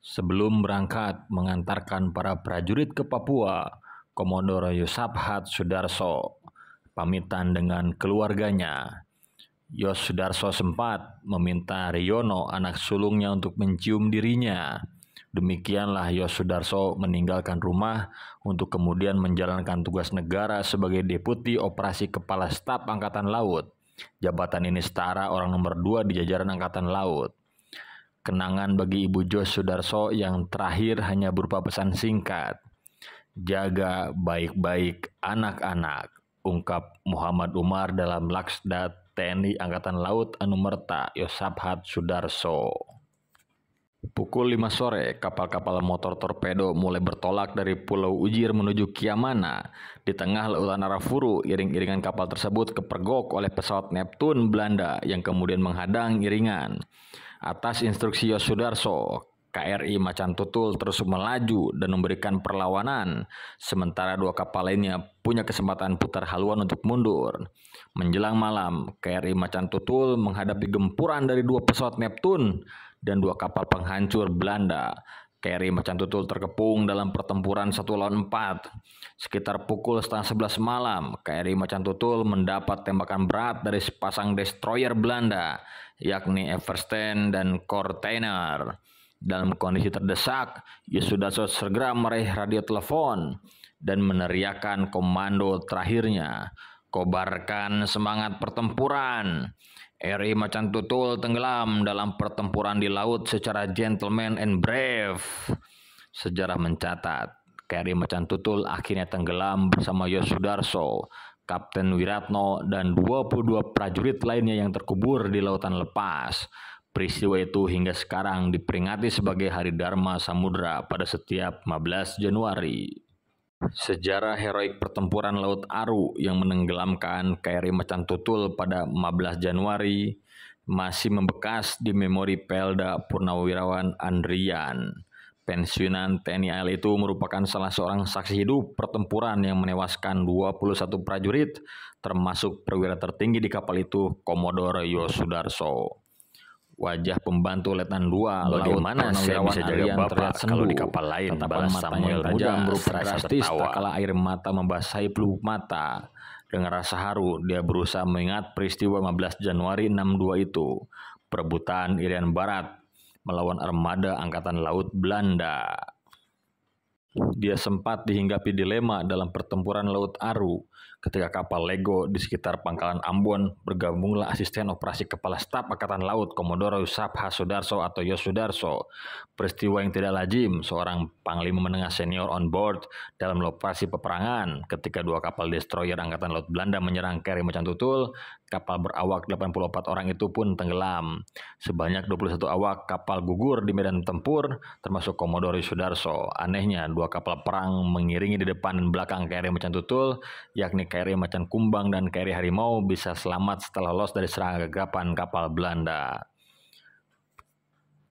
Sebelum berangkat mengantarkan para prajurit ke Papua, Komodoro Yusabhat Sudarso pamitan dengan keluarganya. Yos Sudarso sempat meminta Riono anak sulungnya untuk mencium dirinya. Demikianlah Yos Sudarso meninggalkan rumah untuk kemudian menjalankan tugas negara sebagai Deputi Operasi Kepala Staf Angkatan Laut. Jabatan ini setara orang nomor dua di jajaran Angkatan Laut. Kenangan bagi Ibu Jos Sudarso yang terakhir hanya berupa pesan singkat. Jaga baik-baik anak-anak, ungkap Muhammad Umar dalam Laksda TNI Angkatan Laut Anumerta Yosabhat Sudarso. Pukul 5 sore, kapal-kapal motor torpedo mulai bertolak dari Pulau Ujir menuju Kiamana. Di tengah lautan Arafuru, iring-iringan kapal tersebut kepergok oleh pesawat Neptun Belanda yang kemudian menghadang iringan. Atas instruksi Yosudarso, KRI Macan Tutul terus melaju dan memberikan perlawanan, sementara dua kapal lainnya punya kesempatan putar haluan untuk mundur. Menjelang malam, KRI Macan Tutul menghadapi gempuran dari dua pesawat Neptun dan dua kapal penghancur Belanda. kri Macan Tutul terkepung dalam pertempuran satu lawan empat. Sekitar pukul setengah sebelas malam, kri Macan Tutul mendapat tembakan berat dari sepasang destroyer Belanda, yakni Eversten dan Cortainer. Dalam kondisi terdesak, Yusudaso segera meraih radio telepon dan meneriakan komando terakhirnya. Kobarkan semangat pertempuran. RI Macan Tutul tenggelam dalam pertempuran di laut secara gentleman and brave. Sejarah mencatat, KRI Macan Tutul akhirnya tenggelam bersama Yosudarso, Kapten Wiratno, dan 22 prajurit lainnya yang terkubur di lautan lepas. Peristiwa itu hingga sekarang diperingati sebagai Hari Dharma Samudra pada setiap 15 Januari. Sejarah heroik pertempuran Laut Aru yang menenggelamkan KRI Macan Tutul pada 15 Januari masih membekas di memori Pelda Purnawirawan Andrian. Pensiunan TNI AL itu merupakan salah seorang saksi hidup pertempuran yang menewaskan 21 prajurit, termasuk perwira tertinggi di kapal itu, Komodor Yosudarso. Wajah pembantu Letnan Dua Bagaimana saya bisa jaga Bapak kalau di kapal lain Tatapan balas Samuel muda berubah tertawa kala air mata membasahi peluk mata Dengan rasa haru dia berusaha mengingat peristiwa 15 Januari 62 itu Perebutan Irian Barat melawan armada Angkatan Laut Belanda dia sempat dihinggapi dilema dalam pertempuran Laut Aru Ketika kapal Lego di sekitar pangkalan Ambon, bergabunglah asisten operasi Kepala Staf Angkatan Laut Komodoro Yusuf Hasudarso atau Yosudarso. Peristiwa yang tidak lazim, seorang panglima menengah senior on board dalam operasi peperangan ketika dua kapal destroyer Angkatan Laut Belanda menyerang kri Macan Tutul, kapal berawak 84 orang itu pun tenggelam. Sebanyak 21 awak kapal gugur di medan tempur, termasuk Komodoro Yosudarso. Anehnya, dua kapal perang mengiringi di depan dan belakang kri Macan Tutul, yakni KRI Macan Kumbang dan KRI Harimau bisa selamat setelah lolos dari serangan kegagapan kapal Belanda.